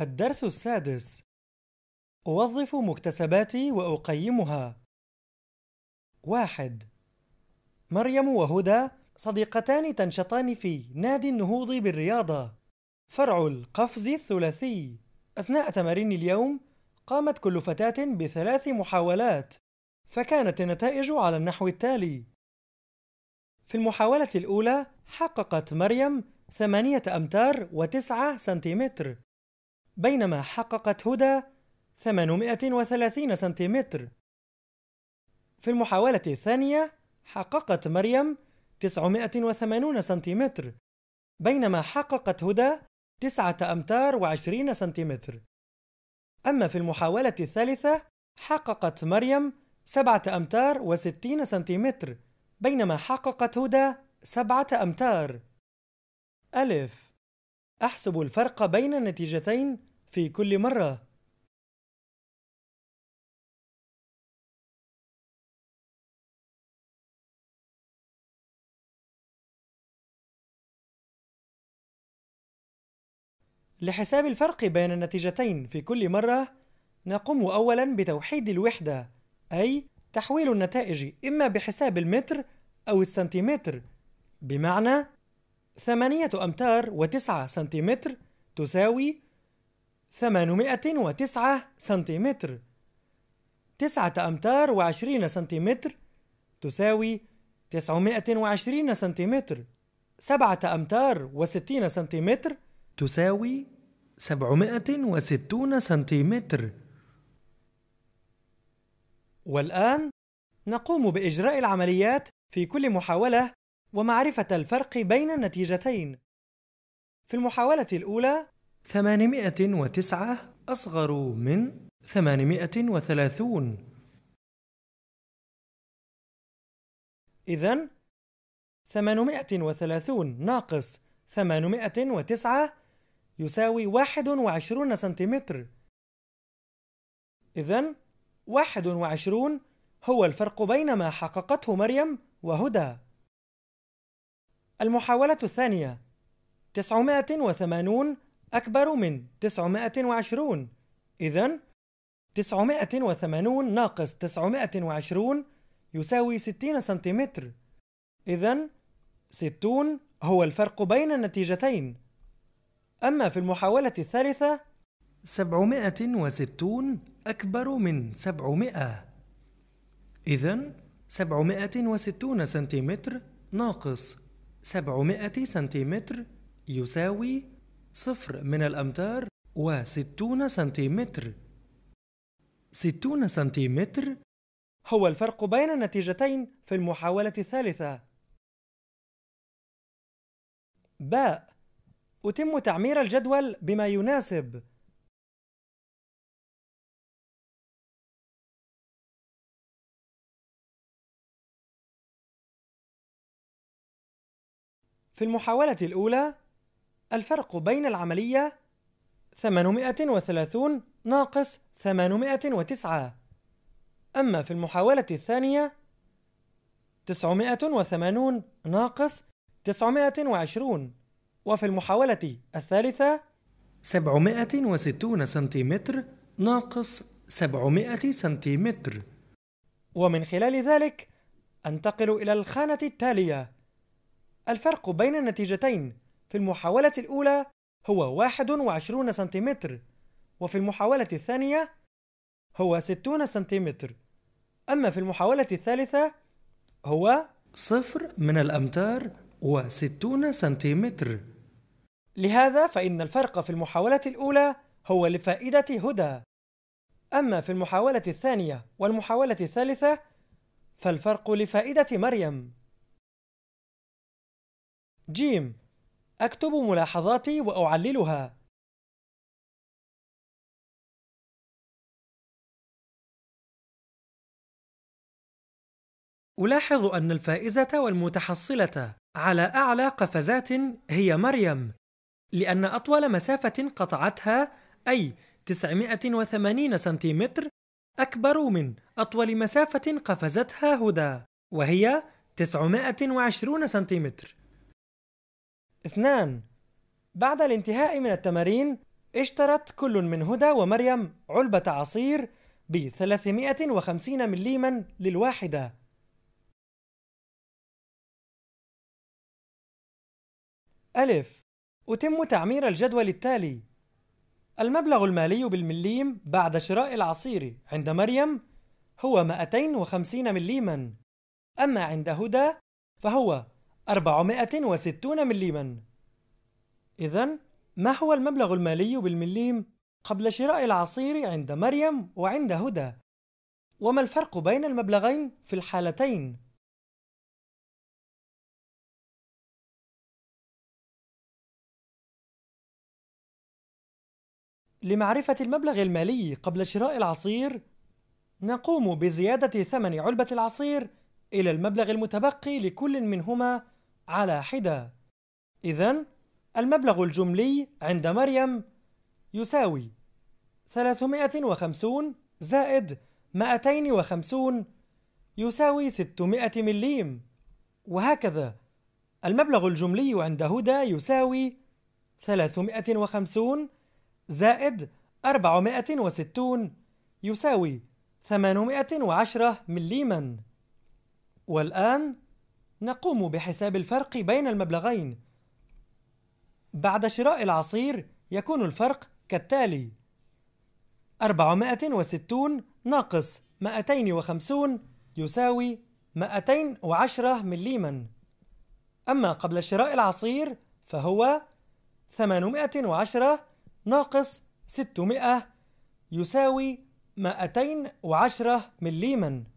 الدرس السادس أوظف مكتسباتي وأقيمها واحد مريم وهدى صديقتان تنشطان في نادي النهوض بالرياضة فرع القفز الثلاثي أثناء تمارين اليوم قامت كل فتاة بثلاث محاولات فكانت النتائج على النحو التالي في المحاولة الأولى حققت مريم ثمانية أمتار وتسعة سنتيمتر بينما حققت هدى 830 سنتيمتر في المحاولة الثانية حققت مريم 980 سنتيمتر بينما حققت هدى 9 أمتار و20 سنتيمتر أما في المحاولة الثالثة حققت مريم 7 أمتار و60 سنتيمتر بينما حققت هدى 7 أمتار ألف أحسب الفرق بين النتيجتين في كل مرة. لحساب الفرق بين النتيجتين في كل مرة، نقوم أولاً بتوحيد الوحدة، أي تحويل النتائج إما بحساب المتر أو السنتيمتر، بمعنى ثمانية أمتار وتسعة سنتيمتر تساوي ثمانمائة وتسعة سنتيمتر تسعة أمتار وعشرين سنتيمتر تساوي تسعمائة وعشرين سنتيمتر سبعة أمتار وستين سنتيمتر تساوي سبعمائة وستون سنتيمتر والآن نقوم بإجراء العمليات في كل محاولة ومعرفة الفرق بين النتيجتين في المحاولة الأولى 809 أصغر من 830 إذن 830 ناقص 809 يساوي 21 سنتيمتر إذن 21 هو الفرق بين ما حققته مريم وهدى المحاولة الثانية 980 أكبر من 920 إذا 980 ناقص 920 يساوي 60 سنتيمتر إذا 60 هو الفرق بين النتيجتين أما في المحاولة الثالثة 760 أكبر من 700 إذا 760 سنتيمتر ناقص 700 سنتيمتر يساوي صفر من الأمتار وستون سنتيمتر ستون سنتيمتر هو الفرق بين النتيجتين في المحاولة الثالثة باء أتم تعمير الجدول بما يناسب في المحاولة الأولى الفرق بين العملية 830 ناقص 809 أما في المحاولة الثانية 980 ناقص 920 وفي المحاولة الثالثة 760 سنتيمتر ناقص 700 سنتيمتر ومن خلال ذلك أنتقل إلى الخانة التالية الفرق بين النتيجتين في المحاولة الأولى هو 21 سنتيمتر وفي المحاولة الثانية هو 60 سنتيمتر أما في المحاولة الثالثة هو صفر من الأمتار وستون سنتيمتر لهذا فإن الفرق في المحاولة الأولى هو لفائدة هدى أما في المحاولة الثانية والمحاولة الثالثة فالفرق لفائدة مريم جيم أكتب ملاحظاتي وأعللها. ألاحظ أن الفائزة والمتحصلة على أعلى قفزات هي مريم لأن أطول مسافة قطعتها أي 980 سنتيمتر أكبر من أطول مسافة قفزتها هدى وهي 920 سنتيمتر 2 بعد الانتهاء من التمارين اشترت كل من هدى ومريم علبة عصير ب 350 مليما للواحدة ألف أتم تعمير الجدول التالي المبلغ المالي بالمليم بعد شراء العصير عند مريم هو 250 مليما أما عند هدى فهو 460 مليما إذا ما هو المبلغ المالي بالمليم قبل شراء العصير عند مريم وعند هدى؟ وما الفرق بين المبلغين في الحالتين؟ لمعرفة المبلغ المالي قبل شراء العصير نقوم بزيادة ثمن علبة العصير إلى المبلغ المتبقي لكل منهما على حدة إذن المبلغ الجملي عند مريم يساوي 350 زائد 250 يساوي 600 مليم وهكذا المبلغ الجملي عند هدى يساوي 350 زائد 460 يساوي 810 مليما والآن نقوم بحساب الفرق بين المبلغين بعد شراء العصير يكون الفرق كالتالي 460 ناقص 250 يساوي 210 مليما أما قبل شراء العصير فهو 810 ناقص 600 يساوي 210 مليما